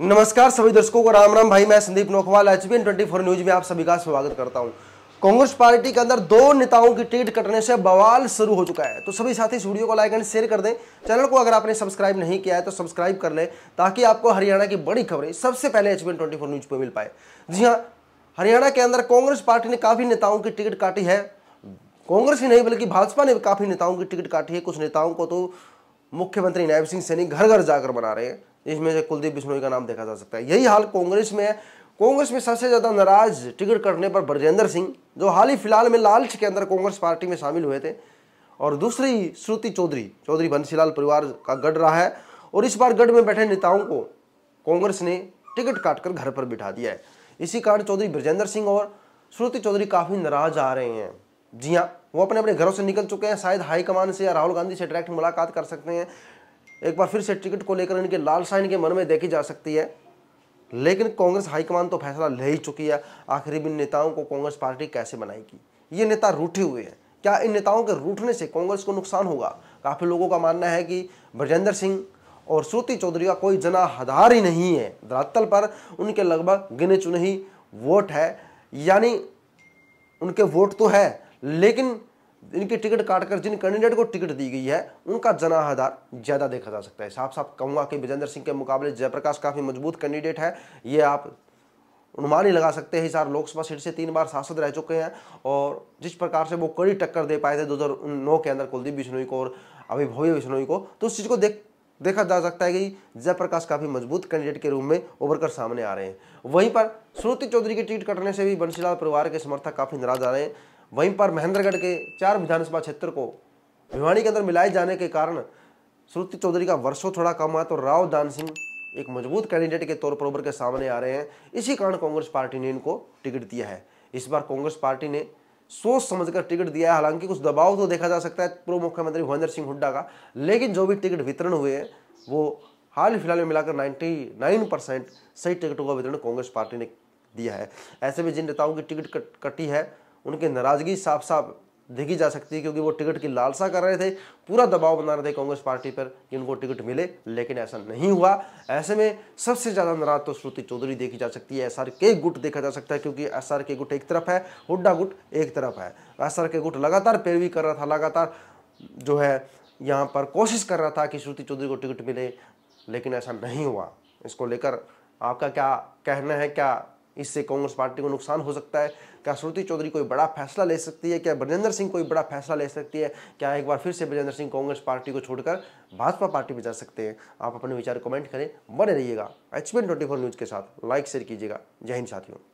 नमस्कार सभी दर्शकों को राम राम भाई मैं Sandeep Nokhwal H B twenty four news में आप सभी का स्वागत करता हूं कांग्रेस पार्टी के अंदर दो नेताओं की टिकट कटने से बवाल शुरू हो चुका है तो सभी साथी इस वीडियो को लाइक एंड शेयर कर दें चैनल को अगर आपने सब्सक्राइब नहीं किया है तो सब्सक्राइब कर लें ताकि आपको हरियाणा की बड़ी खबरें सबसे पहले H B twenty four news पर मिल पाए जी हाँ हरियाणा के अंदर कांग्रेस पार्टी ने काफी नेताओं की टिकट काटी है कांग्रेस ही नहीं बल्कि भाजपा ने काफी नेताओं की टिकट काटी है कुछ नेताओं को तो मुख्यमंत्री नायब सिंह सैनी घर घर जाकर बना रहे हैं इसमें से कुलदीप बिश्नोई का नाम देखा जा सकता है यही हाल कांग्रेस में है कांग्रेस में सबसे ज़्यादा नाराज टिकट कटने पर ब्रजेंद्र सिंह जो हाल ही फिलहाल में लालच के अंदर कांग्रेस पार्टी में शामिल हुए थे और दूसरी श्रुति चौधरी चौधरी बंसीलाल परिवार का गढ़ रहा है और इस बार गढ़ में बैठे नेताओं को कांग्रेस ने टिकट काटकर घर पर बिठा दिया है इसी कारण चौधरी ब्रजेंद्र सिंह और श्रुति चौधरी काफ़ी नाराज आ रहे हैं जी हाँ वो अपने अपने घरों से निकल चुके हैं शायद हाईकमान से या राहुल गांधी से डायरेक्ट मुलाकात कर सकते हैं एक बार फिर से टिकट को लेकर इनके साइन के मन में देखी जा सकती है लेकिन कांग्रेस हाईकमान तो फैसला ले ही चुकी है आखिरी इन नेताओं को कांग्रेस पार्टी कैसे बनाएगी ये नेता रूठे हुए हैं क्या इन नेताओं के रूठने से कांग्रेस को नुकसान होगा काफ़ी लोगों का मानना है कि ब्रजेंद्र सिंह और श्रुति चौधरी का कोई जनाधार ही नहीं है धरातल पर उनके लगभग गिने चुने ही वोट है यानी उनके वोट तो है लेकिन इनकी टिकट काट कर जिन कैंडिडेट को टिकट दी गई है उनका जनाहदार ज़्यादा देखा जा सकता है साफ साफ कहूंगा कि विजेंद्र सिंह के मुकाबले जयप्रकाश काफ़ी मजबूत कैंडिडेट है ये आप अनुमान ही लगा सकते हैं हिसार लोकसभा सीट से तीन बार सांसद रह चुके हैं और जिस प्रकार से वो कड़ी टक्कर दे पाए थे दो के अंदर कुलदीप बिश्नोई को और अभी भव्य बिश्नोई को तो उस चीज़ को देख देखा जा सकता है कि जयप्रकाश काफ़ी मजबूत कैंडिडेट के रूप में उभर कर सामने आ रहे हैं वहीं पर श्रुति चौधरी की टिकट कटने से भी बंशीलाल परिवार के समर्थक काफ़ी नाराज आ रहे हैं वहीं पर महेंद्रगढ़ के चार विधानसभा क्षेत्र को भिवानी के अंदर मिलाए जाने के कारण श्रुति चौधरी का वर्षों थोड़ा कम है तो राव दान सिंह एक मजबूत कैंडिडेट के तौर पर उभर के सामने आ रहे हैं इसी कारण कांग्रेस पार्टी ने इनको टिकट दिया है इस बार कांग्रेस पार्टी ने सोच समझकर टिकट दिया है हालांकि कुछ दबाव तो देखा जा सकता है पूर्व मुख्यमंत्री भूपेंद्र सिंह हुड्डा का लेकिन जो भी टिकट वितरण हुए हैं वो हाल ही फिलहाल में मिलाकर 99 परसेंट सही टिकटों का वितरण कांग्रेस पार्टी ने दिया है ऐसे में जिन नेताओं की टिकट कट, कटी है उनकी नाराज़गी साफ साफ देखी जा सकती है क्योंकि वो टिकट की लालसा कर रहे थे पूरा दबाव बना रहे थे कांग्रेस पार्टी पर कि उनको टिकट मिले लेकिन ऐसा नहीं हुआ ऐसे में सबसे ज़्यादा नाराज तो श्रुति चौधरी देखी जा सकती है एस के गुट देखा जा सकता है क्योंकि एस के गुट एक तरफ है हुड्डा गुट एक तरफ है एस के गुट लगातार पैरवी कर रहा था लगातार जो है यहाँ पर कोशिश कर रहा था कि श्रुति चौधरी को टिकट मिले लेकिन ऐसा नहीं हुआ इसको लेकर आपका क्या कहना है क्या इससे कांग्रेस पार्टी को नुकसान हो सकता है क्या श्रुति चौधरी कोई बड़ा फैसला ले सकती है क्या ब्रजेंद्र सिंह कोई बड़ा फैसला ले सकती है क्या एक बार फिर से ब्रजेंद्र सिंह कांग्रेस पार्टी को छोड़कर भाजपा पार्टी में जा सकते हैं आप अपने विचार कमेंट करें बने रहिएगा एच न्यूज़ के साथ लाइक शेयर कीजिएगा जय हिंद साथियों